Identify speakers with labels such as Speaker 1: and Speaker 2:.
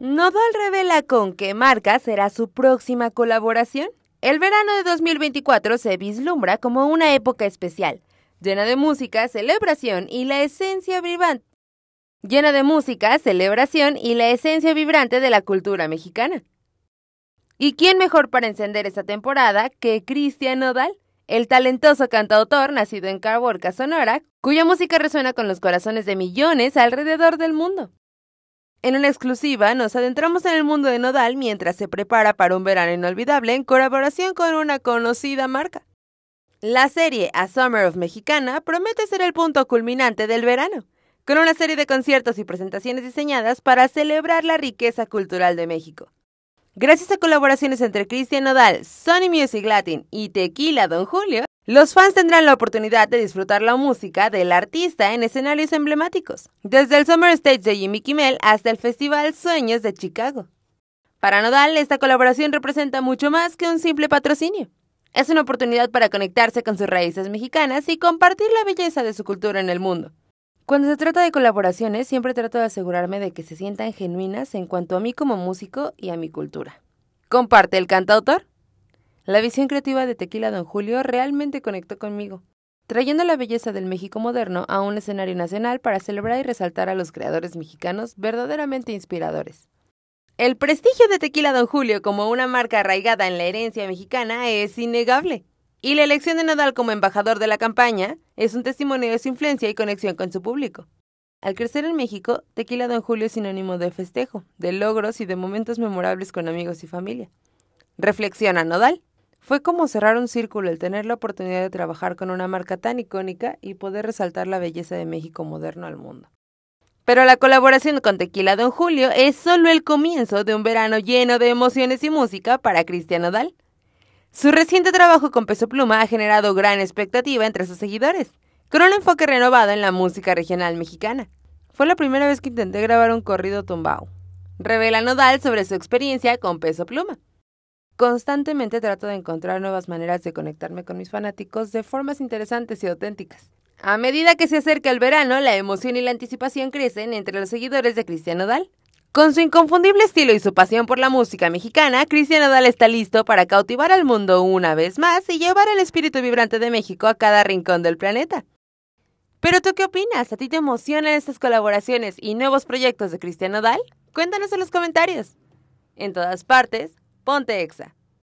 Speaker 1: Nodal revela con qué marca será su próxima colaboración. El verano de 2024 se vislumbra como una época especial, llena de música, celebración y la esencia vibrante. Llena de música, celebración y la esencia vibrante de la cultura mexicana. ¿Y quién mejor para encender esta temporada que Cristian Nodal? el talentoso cantautor nacido en Carborca, Sonora, cuya música resuena con los corazones de millones alrededor del mundo. En una exclusiva nos adentramos en el mundo de Nodal mientras se prepara para un verano inolvidable en colaboración con una conocida marca. La serie A Summer of Mexicana promete ser el punto culminante del verano, con una serie de conciertos y presentaciones diseñadas para celebrar la riqueza cultural de México. Gracias a colaboraciones entre Cristian Nodal, Sony Music Latin y Tequila Don Julio, los fans tendrán la oportunidad de disfrutar la música del artista en escenarios emblemáticos, desde el Summer Stage de Jimmy Kimmel hasta el Festival Sueños de Chicago. Para Nodal, esta colaboración representa mucho más que un simple patrocinio. Es una oportunidad para conectarse con sus raíces mexicanas y compartir la belleza de su cultura en el mundo. Cuando se trata de colaboraciones, siempre trato de asegurarme de que se sientan genuinas en cuanto a mí como músico y a mi cultura. Comparte el cantautor. La visión creativa de Tequila Don Julio realmente conectó conmigo, trayendo la belleza del México moderno a un escenario nacional para celebrar y resaltar a los creadores mexicanos verdaderamente inspiradores. El prestigio de Tequila Don Julio como una marca arraigada en la herencia mexicana es innegable. Y la elección de Nodal como embajador de la campaña es un testimonio de su influencia y conexión con su público. Al crecer en México, Tequila Don Julio es sinónimo de festejo, de logros y de momentos memorables con amigos y familia. Reflexiona Nodal. Fue como cerrar un círculo el tener la oportunidad de trabajar con una marca tan icónica y poder resaltar la belleza de México moderno al mundo. Pero la colaboración con Tequila Don Julio es solo el comienzo de un verano lleno de emociones y música para Cristian Nodal. Su reciente trabajo con Peso Pluma ha generado gran expectativa entre sus seguidores, con un enfoque renovado en la música regional mexicana. Fue la primera vez que intenté grabar un corrido tumbao. Revela Nodal sobre su experiencia con Peso Pluma. Constantemente trato de encontrar nuevas maneras de conectarme con mis fanáticos de formas interesantes y auténticas. A medida que se acerca el verano, la emoción y la anticipación crecen entre los seguidores de Cristian Odal. Con su inconfundible estilo y su pasión por la música mexicana, Cristian Odal está listo para cautivar al mundo una vez más y llevar el espíritu vibrante de México a cada rincón del planeta. Pero tú qué opinas? ¿A ti te emocionan estas colaboraciones y nuevos proyectos de Cristian Odal? Cuéntanos en los comentarios. En todas partes, Pontexa.